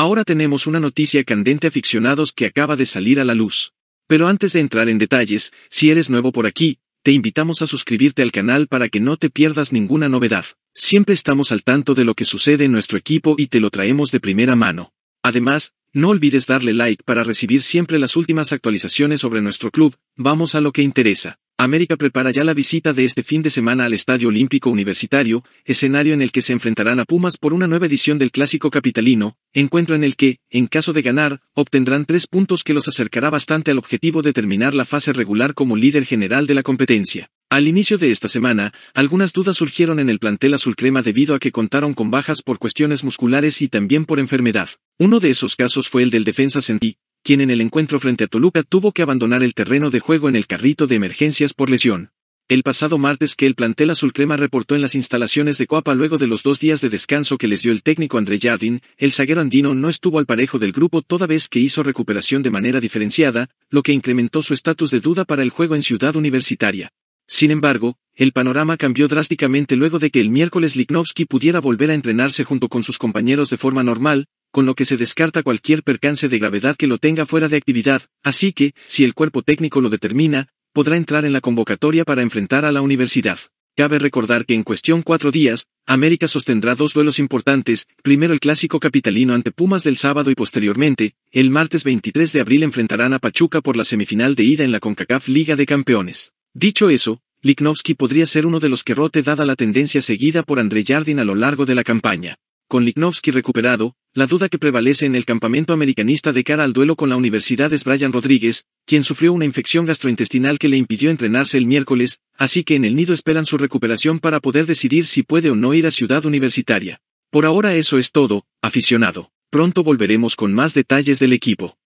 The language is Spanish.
Ahora tenemos una noticia candente aficionados que acaba de salir a la luz. Pero antes de entrar en detalles, si eres nuevo por aquí, te invitamos a suscribirte al canal para que no te pierdas ninguna novedad. Siempre estamos al tanto de lo que sucede en nuestro equipo y te lo traemos de primera mano. Además, no olvides darle like para recibir siempre las últimas actualizaciones sobre nuestro club, vamos a lo que interesa. América prepara ya la visita de este fin de semana al Estadio Olímpico Universitario, escenario en el que se enfrentarán a Pumas por una nueva edición del Clásico Capitalino, encuentro en el que, en caso de ganar, obtendrán tres puntos que los acercará bastante al objetivo de terminar la fase regular como líder general de la competencia. Al inicio de esta semana, algunas dudas surgieron en el plantel azulcrema debido a que contaron con bajas por cuestiones musculares y también por enfermedad. Uno de esos casos fue el del defensa Sentí, quien en el encuentro frente a Toluca tuvo que abandonar el terreno de juego en el carrito de emergencias por lesión. El pasado martes que el plantel azulcrema reportó en las instalaciones de Coapa luego de los dos días de descanso que les dio el técnico André Jardín, el zaguero andino no estuvo al parejo del grupo toda vez que hizo recuperación de manera diferenciada, lo que incrementó su estatus de duda para el juego en Ciudad Universitaria. Sin embargo, el panorama cambió drásticamente luego de que el miércoles Lichnowsky pudiera volver a entrenarse junto con sus compañeros de forma normal, con lo que se descarta cualquier percance de gravedad que lo tenga fuera de actividad, así que, si el cuerpo técnico lo determina, podrá entrar en la convocatoria para enfrentar a la universidad. Cabe recordar que en cuestión cuatro días, América sostendrá dos duelos importantes, primero el clásico capitalino ante Pumas del sábado y posteriormente, el martes 23 de abril enfrentarán a Pachuca por la semifinal de ida en la CONCACAF Liga de Campeones. Dicho eso, Lichnowsky podría ser uno de los que rote dada la tendencia seguida por André Jardín a lo largo de la campaña con Lichnowsky recuperado, la duda que prevalece en el campamento americanista de cara al duelo con la universidad es Brian Rodríguez, quien sufrió una infección gastrointestinal que le impidió entrenarse el miércoles, así que en el nido esperan su recuperación para poder decidir si puede o no ir a Ciudad Universitaria. Por ahora eso es todo, aficionado. Pronto volveremos con más detalles del equipo.